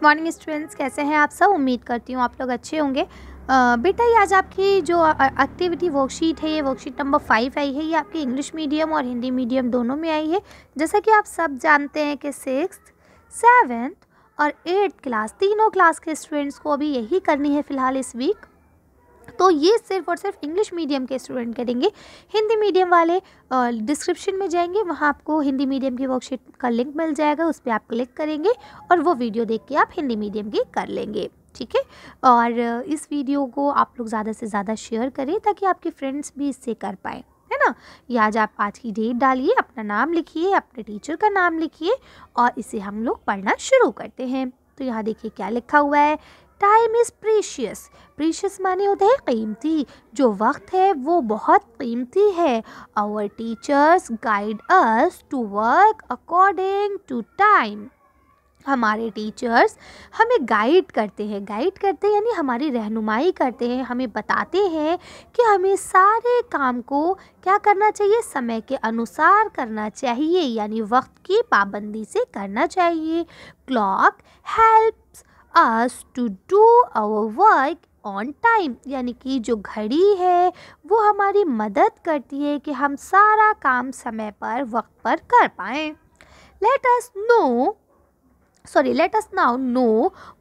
good morning students कैसे हैं आप सब उम्मीद करती हूँ आप लोग अच्छे होंगे बेटा ये आज आपकी जो एक्टिविटी वर्कशीट है ये वर्कशीट नंबर फाइव आई है ये आपकी इंग्लिश मीडियम और हिंदी मीडियम दोनों में आई है जैसा कि आप सब जानते हैं कि सिक्स सेवन्थ और एट्थ क्लास तीनों क्लास के स्टूडेंट्स को अभी यही करनी है फ़िलहाल इस वीक तो ये सिर्फ और सिर्फ इंग्लिश मीडियम के स्टूडेंट करेंगे हिंदी मीडियम वाले डिस्क्रिप्शन में जाएंगे वहाँ आपको हिंदी मीडियम की वर्कशीट का लिंक मिल जाएगा उस पर आप क्लिक करेंगे और वो वीडियो देख के आप हिंदी मीडियम की कर लेंगे ठीक है और इस वीडियो को आप लोग ज़्यादा से ज़्यादा शेयर करें ताकि आपके फ्रेंड्स भी इससे कर पाएँ है ना या आज आप आज की डेट डालिए अपना नाम लिखिए अपने टीचर का नाम लिखिए और इसे हम लोग पढ़ना शुरू करते हैं तो यहाँ देखिए क्या लिखा हुआ है टाइम इज़ प्रीशियस प्रीशियस माने होते हैं कीमती जो वक्त है वो बहुत कीमती है our teachers guide us to work according to time हमारे टीचर्स हमें गाइड करते हैं गाइड करते हैं यानी हमारी रहनुमाई करते हैं हमें बताते हैं कि हमें सारे काम को क्या करना चाहिए समय के अनुसार करना चाहिए यानी वक्त की पाबंदी से करना चाहिए clock helps us to do our work on time यानी कि जो घड़ी है वो हमारी मदद करती है कि हम सारा काम समय पर वक्त पर कर पाएँ let us know sorry let us now know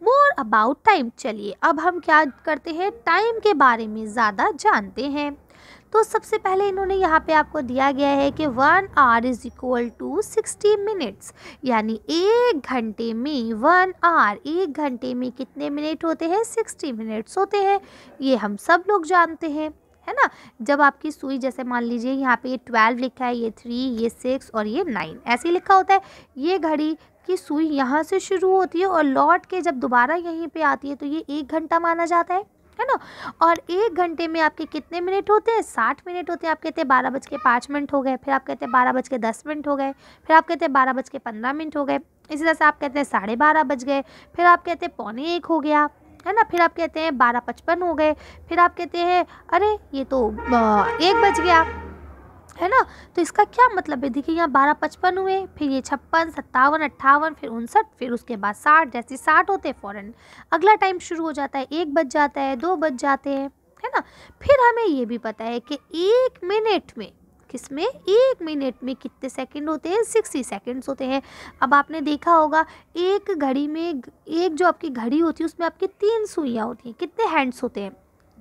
more about time चलिए अब हम क्या करते हैं टाइम के बारे में ज़्यादा जानते हैं तो सबसे पहले इन्होंने यहाँ पे आपको दिया गया है कि one hour is equal to sixty minutes यानी एक घंटे में वन आर एक घंटे में कितने मिनट होते हैं सिक्सटी मिनट्स होते हैं ये हम सब लोग जानते हैं है ना जब आपकी सुई जैसे मान लीजिए यहाँ पे ये ट्वेल्व लिखा है ये थ्री ये सिक्स और ये नाइन ऐसे ही लिखा होता है ये घड़ी कि सुई यहाँ से शुरू होती है और लौट के जब दोबारा यहीं पे आती है तो ये एक घंटा माना जाता है है ना और एक घंटे में आपके कितने मिनट होते हैं साठ मिनट होते हैं आप कहते हैं बारह बज के पाँच मिनट हो गए फिर आप कहते हैं बारह बज के दस मिनट हो गए फिर आप कहते हैं बारह बज के पंद्रह मिनट हो गए इसी तरह से आप कहते हैं साढ़े बारह बज गए फिर आप कहते हैं पौने एक हो गया है ना फिर आप कहते हैं बारह पचपन हो गए फिर आप कहते हैं अरे ये तो एक बज गया है ना तो इसका क्या मतलब है देखिए यहाँ बारह पचपन हुए फिर ये छप्पन सत्तावन अट्ठावन फिर उनसठ फिर उसके बाद साठ जैसे साठ होते फ़ौरन अगला टाइम शुरू हो जाता है एक बज जाता है दो बज जाते हैं है ना फिर हमें ये भी पता है कि एक मिनट में किस में एक मिनट में कितने सेकंड होते हैं सिक्सटी सेकंड्स होते हैं अब आपने देखा होगा एक घड़ी में एक जो आपकी घड़ी होती है उसमें आपकी तीन सुइयाँ होती हैं कितने हैंड्स होते हैं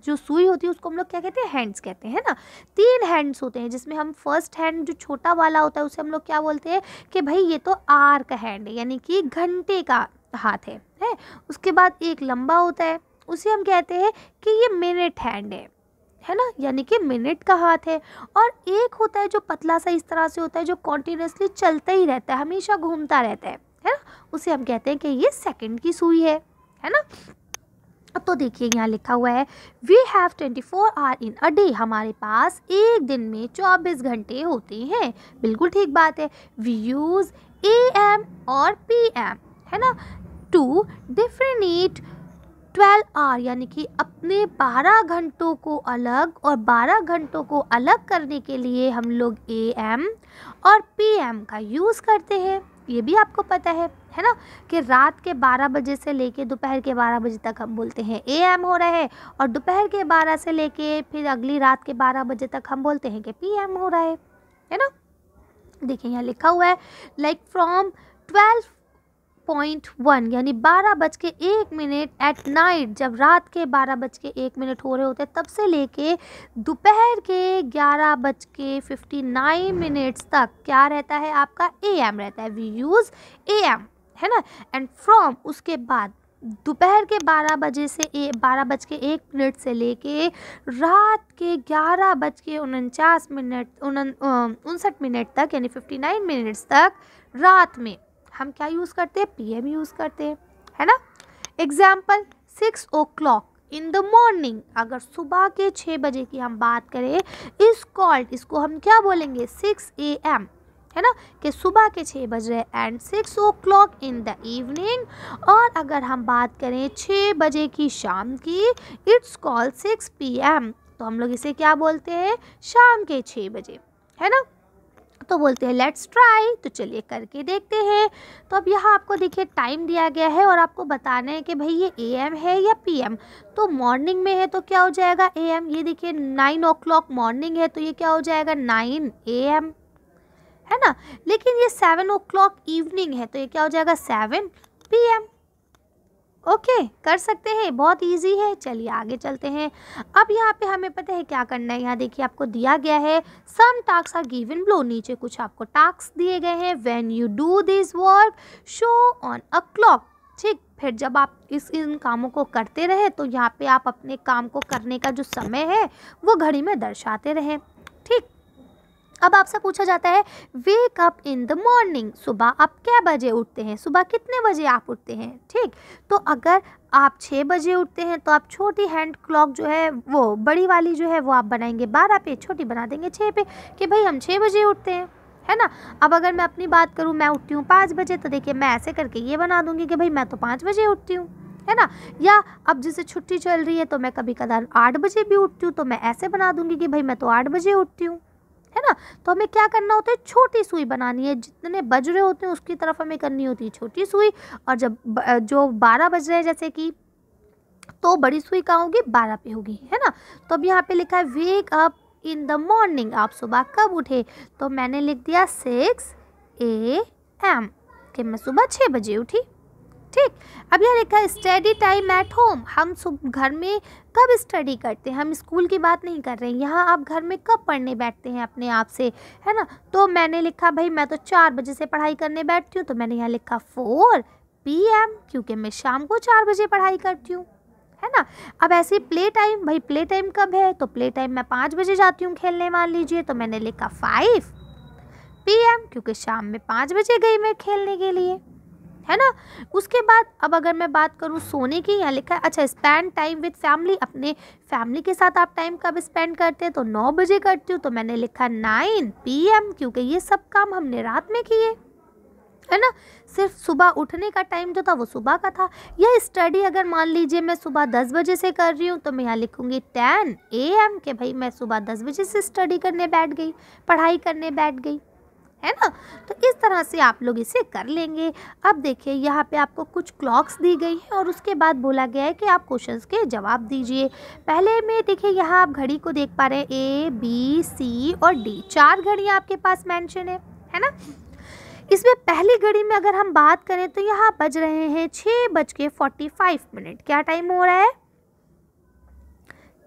जो सुई होती है उसको हम लोग क्या कहते हैं हैंड्स कहते हैं ना तीन हैंड्स होते हैं जिसमें हम फर्स्ट हैंड जो छोटा वाला होता है उसे हम लोग क्या बोलते हैं कि भाई ये तो आर का हैंड है यानी कि घंटे का हाथ है है उसके बाद एक लंबा होता है उसे हम कहते हैं कि ये मिनट हैंड है है ना यानी कि मिनट का हाथ है और एक होता है जो पतला सा इस तरह से होता है जो कॉन्टीन्यूसली चलता ही रहता है हमेशा घूमता रहता है है ना उसे हम कहते हैं कि ये सेकंड की सुई है है ना तो देखिए यहाँ लिखा हुआ है we have twenty four hour in a day हमारे पास एक दिन में चौबीस घंटे होते हैं बिल्कुल ठीक बात है वी यूज़ ए एम और पी एम है ना टू डिफरेंट ट्वेल्व आर यानी कि अपने बारह घंटों को अलग और बारह घंटों को अलग करने के लिए हम लोग ए एम और पी एम का यूज़ करते हैं ये भी आपको पता है है ना कि रात के 12 बजे से लेके दोपहर के 12 बजे तक हम बोलते हैं ए एम हो रहा है और दोपहर के 12 से लेके फिर अगली रात के 12 बजे तक हम बोलते हैं कि पी एम हो रहा है है ना देखिए यहाँ लिखा हुआ है like from twelve point one यानी बारह बज के एक मिनट एट नाइट जब रात के बारह बज के एक मिनट हो रहे होते हैं तब से लेके दोपहर के ग्यारह बज के फिफ्टी नाइन मिनट्स तक क्या रहता है आपका ए एम रहता है वी यूज़ ए एम है ना एंड फ्रॉम उसके बाद दोपहर के 12 बजे से बारह बज के एक मिनट से लेके रात के ग्यारह बज के उनचास मिनट उनसठ मिनट तक यानी 59 मिनट्स तक रात में हम क्या यूज़ करते हैं पीएम यूज़ करते हैं है ना example six o'clock in the morning अगर सुबह के छः बजे की हम बात करें इस कॉल्ड इसको हम क्या बोलेंगे सिक्स ए एम है ना कि सुबह के छः बज रहे and six o'clock in the evening और अगर हम बात करें छः बजे की शाम की it's call six P M तो हम लोग इसे क्या बोलते हैं शाम के छः बजे है ना तो बोलते हैं लेट्स ट्राई तो चलिए करके देखते हैं तो अब यहाँ आपको देखिए टाइम दिया गया है और आपको बताना है कि भाई ये ए एम है या पी एम तो मॉर्निंग में है तो क्या हो जाएगा ए एम ये देखिए नाइन ओ क्लॉक मॉर्निंग है तो ये क्या हो जाएगा नाइन ए एम है ना लेकिन ये सेवन ओ इवनिंग है तो ये क्या हो जाएगा सेवन पी एम ओके कर सकते हैं बहुत इजी है चलिए आगे चलते हैं अब यहाँ पे हमें पता है क्या करना है यहाँ देखिए आपको दिया गया है some task are given below नीचे कुछ आपको टास्क दिए गए हैं when you do this work show on a clock ठीक फिर जब आप इस इन कामों को करते रहे तो यहाँ पे आप अपने काम को करने का जो समय है वो घड़ी में दर्शाते रहें अब आपसे पूछा जाता है wake up in the morning सुबह आप क्या बजे उठते हैं सुबह कितने बजे आप उठते हैं ठीक तो अगर आप छः बजे उठते हैं तो आप छोटी हैंड क्लॉक जो है वो बड़ी वाली जो है वो आप बनाएंगे बारह पे छोटी बना देंगे छः पे कि भाई हम छः बजे उठते हैं है ना अब अगर मैं अपनी बात करूँ मैं उठती हूँ पाँच बजे तो देखिए मैं ऐसे करके ये बना दूँगी कि भाई मैं तो पाँच बजे उठती हूँ है ना या अब जैसे छुट्टी चल रही है तो मैं कभी कदार आठ बजे भी उठती हूँ तो मैं ऐसे बना दूँगी कि भाई मैं तो आठ बजे उठती हूँ ना तो हमें क्या करना होता है छोटी सुई बनानी है जितने बज रहे होते हैं उसकी तरफ हमें करनी होती है छोटी सुई और जब जो बारह बज रहे हैं जैसे कि तो बड़ी सुई कहाँ होगी बारह पे होगी है ना तो अब यहाँ पे लिखा है wake up in the morning आप सुबह कब उठे तो मैंने लिख दिया सिक्स ए एम कि मैं सुबह छः बजे उठी ठीक अब यह लिखा है स्टडी टाइम एट होम हम घर में कब स्टडी करते हैं हम स्कूल की बात नहीं कर रहे हैं यहाँ आप घर में कब पढ़ने बैठते हैं अपने आप से है ना तो मैंने लिखा भाई मैं तो चार बजे से पढ़ाई करने बैठती हूँ तो मैंने यहाँ लिखा फोर पी एम क्योंकि मैं शाम को चार बजे पढ़ाई करती हूँ है ना अब ऐसे प्ले टाइम भाई प्ले टाइम कब है तो प्ले टाइम मैं पाँच बजे जाती हूँ खेलने मान लीजिए तो मैंने लिखा फाइव पी एम क्योंकि शाम में पाँच बजे गई मैं खेलने के लिए है ना उसके बाद अब अगर मैं बात करूँ सोने की यहाँ लिखा है अच्छा स्पेंड टाइम विद फैमिली अपने फैमिली के साथ आप टाइम कब स्पेंड करते हैं तो नौ बजे करती हूँ तो मैंने लिखा नाइन पी क्योंकि ये सब काम हमने रात में किए है ना सिर्फ सुबह उठने का टाइम जो था वो सुबह का था या स्टडी अगर मान लीजिए मैं सुबह दस बजे से कर रही हूँ तो मैं यहाँ लिखूँगी टेन ए एम के भाई मैं सुबह दस बजे से स्टडी करने बैठ गई पढ़ाई करने बैठ गई है ना तो इस तरह से आप लोग इसे कर लेंगे अब देखिए यहाँ पे आपको कुछ क्लॉक्स दी गई हैं और उसके बाद बोला गया है कि आप क्वेश्चंस के जवाब दीजिए पहले में देखिए यहाँ आप घड़ी को देख पा रहे हैं ए बी सी और डी चार घड़ियाँ आपके पास मैंशन है है ना इसमें पहली घड़ी में अगर हम बात करें तो यहाँ बज रहे हैं छः बज के फोर्टी फाइव मिनट क्या टाइम हो रहा है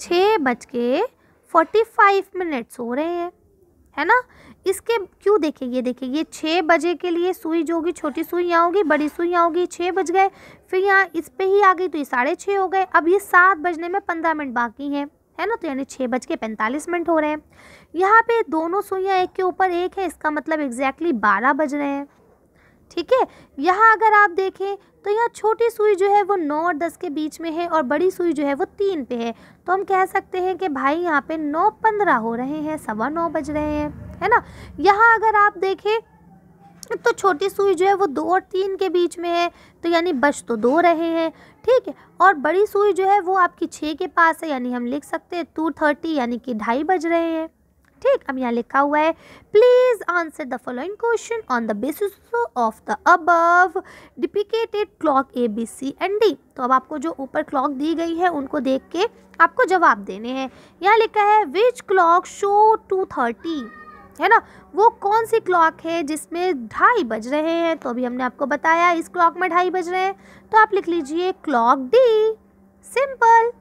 छः बज के फोर्टी फाइव मिनट्स हो रहे हैं है ना इसके क्यों देखिए ये देखिए ये छः बजे के लिए सुई जो होगी छोटी सुई यहाँ होगी बड़ी सुई यहाँ होगी छः बज गए फिर यहाँ इस पर ही आ गई तो ये साढ़े छः हो गए अब ये सात बजने में पंद्रह मिनट बाकी हैं है ना तो यानी छः बज के पैंतालीस मिनट हो रहे हैं यहाँ पे दोनों सुइयाँ एक के ऊपर एक है इसका मतलब एग्जैक्टली बारह बज रहे हैं ठीक है यहाँ अगर आप देखें तो यहाँ छोटी सुई जो है वो नौ और दस के बीच में है और बड़ी सुई जो है वो तीन पे है तो हम कह सकते हैं कि भाई यहाँ पे नौ पंद्रह हो रहे हैं सवा नौ बज रहे हैं है ना यहाँ अगर आप देखें तो छोटी सुई जो है वो दो और तीन के बीच में है तो यानी बच तो दो रहे हैं ठीक है और बड़ी सुई जो है वो आपकी छः के पास है यानी हम लिख सकते हैं टू थर्टी यानी कि ढाई बज रहे हैं ठीक अब यहाँ लिखा हुआ है please answer the following question on the basis of the above depicted clock A B C and D तो अब आपको जो ऊपर क्लॉक दी गई है उनको देख के आपको जवाब देने हैं यहाँ लिखा है which clock show two thirty है ना वो कौन सी क्लॉक है जिसमें ढाई बज रहे हैं तो अभी हमने आपको बताया इस क्लॉक में ढाई बज रहे हैं तो आप लिख लीजिए क्लॉक डी सिंपल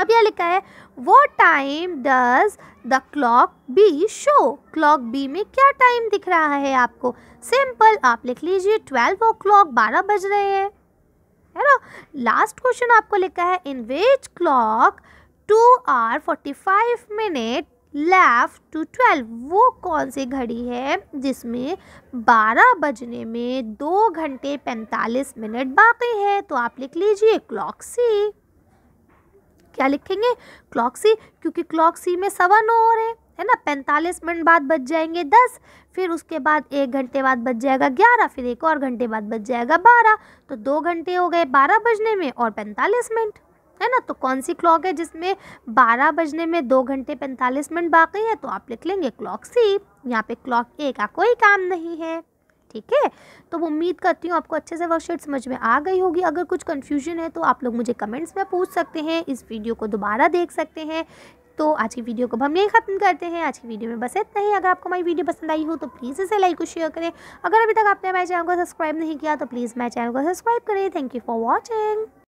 अब यह लिखा है वो time does the clock B show clock B में क्या टाइम दिख रहा है आपको सिंपल आप लिख लीजिए ट्वेल्व ओ क्लॉक बारह बज रहे हैं है ना लास्ट क्वेश्चन आपको लिखा है in which clock two are forty five minute left to twelve वो कौन सी घड़ी है जिसमें बारह बजने में दो घंटे पैंतालीस मिनट बाकी है तो आप लिख लीजिए क्लॉक सी क्या लिखेंगे क्लॉक सी क्योंकि क्लॉक सी में सवा नौ और है है ना पैंतालीस मिनट बाद बच जाएंगे दस फिर उसके बाद एक घंटे बाद बच जाएगा ग्यारह फिर एक और घंटे बाद बच जाएगा बारह तो दो घंटे हो गए बारह बजने में और पैंतालीस मिनट है ना तो कौन सी क्लॉक है जिसमें बारह बजने में दो घंटे पैंतालीस मिनट बाकी है तो आप लिख लेंगे क्लॉक सी यहाँ पे क्लॉक ए का कोई काम नहीं है ठीक है तो उम्मीद करती हूँ आपको अच्छे से वर्कशीट समझ में आ गई होगी अगर कुछ कन्फ्यूजन है तो आप लोग मुझे कमेंट्स में पूछ सकते हैं इस वीडियो को दोबारा देख सकते हैं तो आज की वीडियो को हम यही ख़त्म करते हैं आज की वीडियो में बस इतना ही अगर आपको हमारी वीडियो पसंद आई हो तो प्लीज़ इसे लाइक और शेयर करें अगर अभी तक आपने हमारे चैनल को सब्सक्राइब नहीं किया तो प्लीज़ मेरे चैनल को सब्सक्राइब करें थैंक यू फॉर वॉचिंग